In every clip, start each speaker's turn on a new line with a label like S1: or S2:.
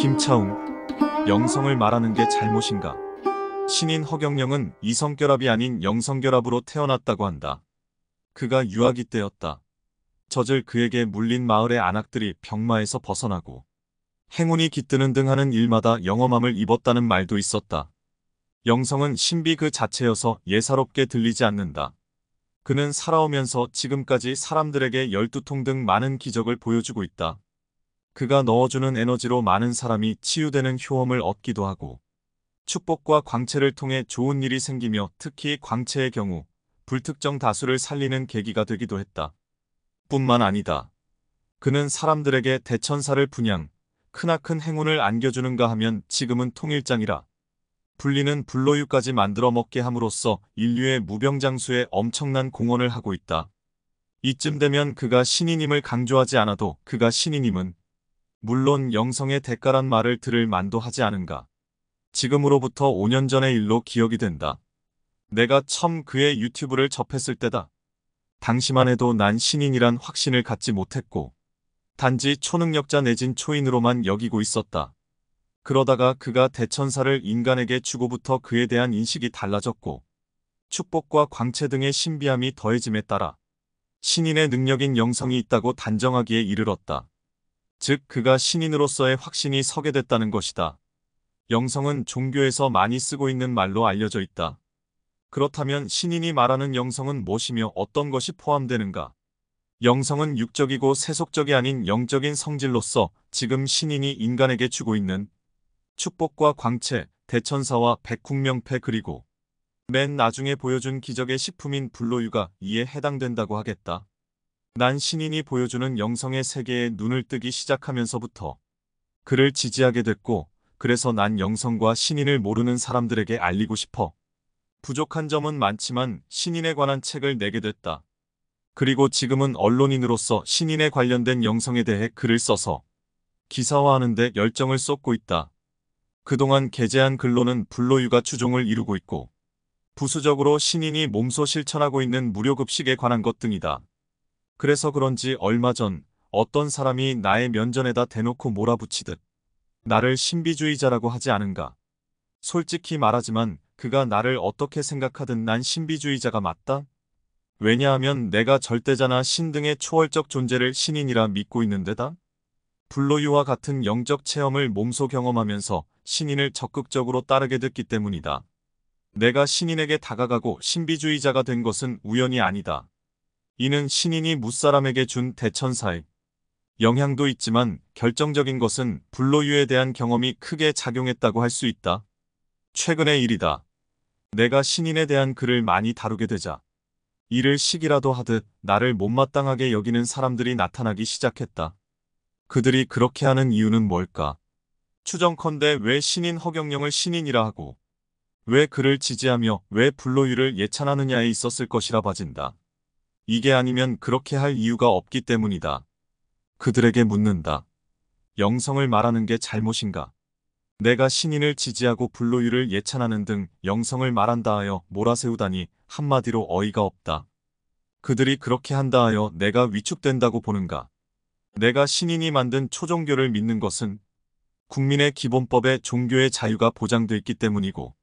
S1: 김차웅, 영성을 말하는 게 잘못인가? 신인 허경영은 이성결합이 아닌 영성결합으로 태어났다고 한다. 그가 유아기 때였다. 젖을 그에게 물린 마을의 안악들이 병마에서 벗어나고 행운이 깃드는 등 하는 일마다 영험함을 입었다는 말도 있었다. 영성은 신비 그 자체여서 예사롭게 들리지 않는다. 그는 살아오면서 지금까지 사람들에게 열두통 등 많은 기적을 보여주고 있다. 그가 넣어주는 에너지로 많은 사람이 치유되는 효험을 얻기도 하고 축복과 광채를 통해 좋은 일이 생기며 특히 광채의 경우 불특정 다수를 살리는 계기가 되기도 했다. 뿐만 아니다. 그는 사람들에게 대천사를 분양, 크나큰 행운을 안겨주는가 하면 지금은 통일장이라 불리는 불로유까지 만들어 먹게 함으로써 인류의 무병장수에 엄청난 공헌을 하고 있다. 이쯤 되면 그가 신인임을 강조하지 않아도 그가 신인임은 물론 영성의 대가란 말을 들을 만도 하지 않은가. 지금으로부터 5년 전의 일로 기억이 된다. 내가 처음 그의 유튜브를 접했을 때다. 당시만 해도 난 신인이란 확신을 갖지 못했고 단지 초능력자 내진 초인으로만 여기고 있었다. 그러다가 그가 대천사를 인간에게 주고부터 그에 대한 인식이 달라졌고 축복과 광채 등의 신비함이 더해짐에 따라 신인의 능력인 영성이 있다고 단정하기에 이르렀다. 즉 그가 신인으로서의 확신이 서게 됐다는 것이다. 영성은 종교에서 많이 쓰고 있는 말로 알려져 있다. 그렇다면 신인이 말하는 영성은 무엇이며 어떤 것이 포함되는가? 영성은 육적이고 세속적이 아닌 영적인 성질로서 지금 신인이 인간에게 주고 있는 축복과 광채, 대천사와 백국명패 그리고 맨 나중에 보여준 기적의 식품인 불로유가 이에 해당된다고 하겠다. 난 신인이 보여주는 영성의 세계에 눈을 뜨기 시작하면서부터 그를 지지하게 됐고 그래서 난 영성과 신인을 모르는 사람들에게 알리고 싶어. 부족한 점은 많지만 신인에 관한 책을 내게 됐다. 그리고 지금은 언론인으로서 신인에 관련된 영성에 대해 글을 써서 기사화하는데 열정을 쏟고 있다. 그동안 게재한 글로는 불로유가 추종을 이루고 있고 부수적으로 신인이 몸소 실천하고 있는 무료급식에 관한 것 등이다. 그래서 그런지 얼마 전 어떤 사람이 나의 면전에다 대놓고 몰아붙이듯 나를 신비주의자라고 하지 않은가. 솔직히 말하지만 그가 나를 어떻게 생각하든 난 신비주의자가 맞다? 왜냐하면 내가 절대자나 신 등의 초월적 존재를 신인이라 믿고 있는데다? 불로유와 같은 영적 체험을 몸소 경험하면서 신인을 적극적으로 따르게 됐기 때문이다. 내가 신인에게 다가가고 신비주의자가 된 것은 우연이 아니다. 이는 신인이 무사람에게 준 대천사의 영향도 있지만 결정적인 것은 불로유에 대한 경험이 크게 작용했다고 할 수 있다. 최근의 일이다. 내가 신인에 대한 글을 많이 다루게 되자 이를 시기라도 하듯 나를 못마땅하게 여기는 사람들이 나타나기 시작했다. 그들이 그렇게 하는 이유는 뭘까? 추정컨대 왜 신인 허경영을 신인이라 하고 왜 그를 지지하며 왜 불로유를 예찬하느냐에 있었을 것이라 봐진다. 이게 아니면 그렇게 할 이유가 없기 때문이다. 그들에게 묻는다. 영성을 말하는 게 잘못인가? 내가 신인을 지지하고 불로유를 예찬하는 등 영성을 말한다 하여 몰아세우다니 한마디로 어이가 없다. 그들이 그렇게 한다 하여 내가 위축된다고 보는가? 내가 신인이 만든 초종교를 믿는 것은 국민의 기본법에 종교의 자유가 보장돼 있기 때문이고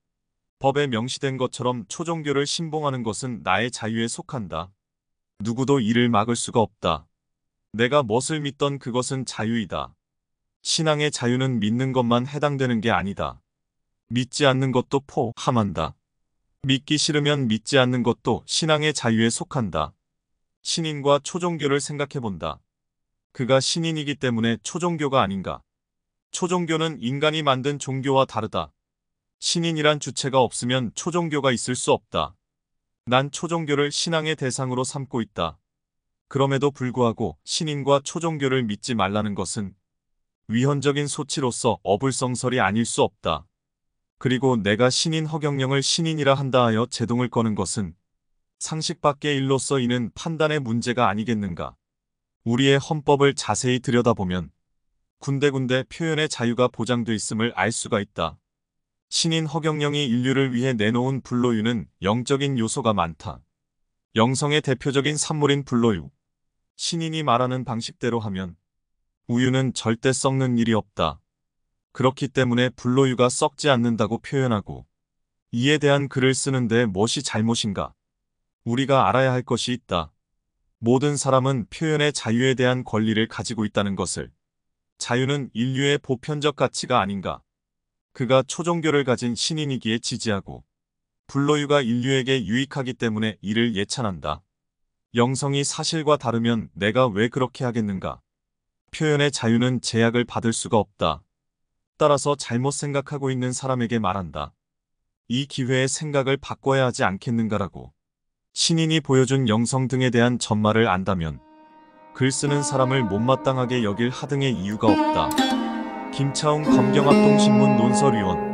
S1: 법에 명시된 것처럼 초종교를 신봉하는 것은 나의 자유에 속한다. 누구도 이를 막을 수가 없다. 내가 무엇을 믿던 그것은 자유이다. 신앙의 자유는 믿는 것만 해당되는 게 아니다. 믿지 않는 것도 포함한다. 믿기 싫으면 믿지 않는 것도 신앙의 자유에 속한다. 신인과 초종교를 생각해본다. 그가 신인이기 때문에 초종교가 아닌가. 초종교는 인간이 만든 종교와 다르다. 신인이란 주체가 없으면 초종교가 있을 수 없다. 난 초종교를 신앙의 대상으로 삼고 있다. 그럼에도 불구하고 신인과 초종교를 믿지 말라는 것은 위헌적인 소치로서 어불성설이 아닐 수 없다. 그리고 내가 신인 허경영을 신인이라 한다 하여 제동을 거는 것은 상식 밖의 일로서 이는 판단의 문제가 아니겠는가. 우리의 헌법을 자세히 들여다보면 군데군데 표현의 자유가 보장돼 있음을 알 수가 있다. 신인 허경영이 인류를 위해 내놓은 불로유는 영적인 요소가 많다. 영성의 대표적인 산물인 불로유. 신인이 말하는 방식대로 하면 우유는 절대 썩는 일이 없다. 그렇기 때문에 불로유가 썩지 않는다고 표현하고 이에 대한 글을 쓰는데 무엇이 잘못인가? 우리가 알아야 할 것이 있다. 모든 사람은 표현의 자유에 대한 권리를 가지고 있다는 것을. 자유는 인류의 보편적 가치가 아닌가? 그가 초종교를 가진 신인이기에 지지하고 불로유가 인류에게 유익하기 때문에 이를 예찬한다. 영성이 사실과 다르면 내가 왜 그렇게 하겠는가? 표현의 자유는 제약을 받을 수가 없다. 따라서 잘못 생각하고 있는 사람에게 말한다. 이 기회에 생각을 바꿔야 하지 않겠는가라고. 신인이 보여준 영성 등에 대한 전말을 안다면 글 쓰는 사람을 못마땅하게 여길 하등의 이유가 없다. 김차웅 검경합동신문 논설위원